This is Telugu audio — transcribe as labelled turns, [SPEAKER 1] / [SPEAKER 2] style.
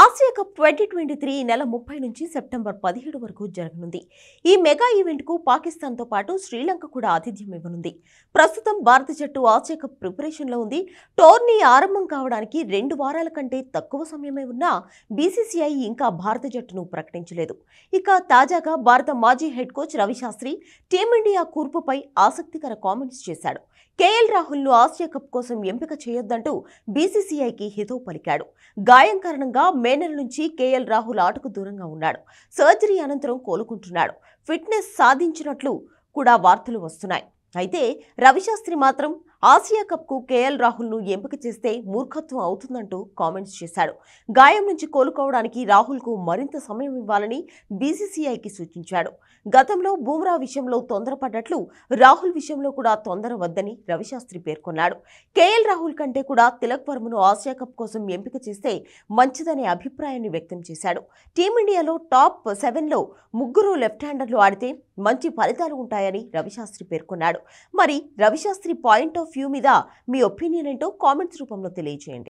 [SPEAKER 1] Asia cup twenty twenty three నెల ముప్పై నుంచి సెప్టెంబర్ పదిహేడు వరకు జరగనుంది ఈ మెగా ఈవెంట్కు పాకిస్తాన్తో పాటు శ్రీలంక కూడా ఆతిథ్యం ఇవ్వనుంది ప్రస్తుతం భారత జట్టు ఆసియా కప్ ప్రిపరేషన్లో ఉంది టోర్నీ ఆరంభం కావడానికి రెండు వారాల కంటే తక్కువ సమయమే ఉన్నా బీసీసీఐ ఇంకా భారత జట్టును ప్రకటించలేదు ఇక తాజాగా భారత మాజీ హెడ్ కోచ్ రవిశాస్త్రి టీమిండియా కూర్పుపై ఆసక్తికర కామెంట్స్ చేశాడు కేఎల్ రాహుల్ను ఆసియా కప్ కోసం ఎంపిక చేయొద్దంటూ బీసీసీఐకి హితవు పలికాడు గాయం కారణంగా మే నెల నుంచి కేఎల్ రాహుల్ ఆటకు దూరంగా ఉన్నాడు సర్జరీ అనంతరం కోలుకుంటున్నాడు ఫిట్నెస్ సాధించినట్లు కూడా వార్తలు వస్తున్నాయి అయితే రవిశాస్త్రి మాత్రం ఆసియా కప్కు కేఎల్ రాహుల్ను ఎంపిక చేస్తే మూర్ఖత్వం అవుతుందంటూ కామెంట్స్ చేశాడు గాయం నుంచి కోలుకోవడానికి రాహుల్కు మరింత సమయం ఇవ్వాలని బీసీసీఐకి సూచించాడు గతంలో బూమ్రా విషయంలో తొందరపడ్డట్లు రాహుల్ విషయంలో కూడా తొందర వద్దని రవిశాస్త్రి పేర్కొన్నాడు కేఎల్ రాహుల్ కంటే కూడా తిలక్ వర్మను ఆసియా కప్ కోసం ఎంపిక చేస్తే మంచిదనే అభిప్రాయాన్ని వ్యక్తం చేశాడు టీమిండియాలో టాప్ సెవెన్లో ముగ్గురు లెఫ్ట్ హ్యాండర్లు ఆడితే మంచి ఫలితాలు ఉంటాయని రవిశాస్త్రి పేర్కొన్నాడు మరి రవిశాస్త్రి పాయింట్ ఆఫ్ వ్యూ మీద మీ ఒపీనియన్ ఏంటో కామెంట్స్ రూపంలో తెలియజేయండి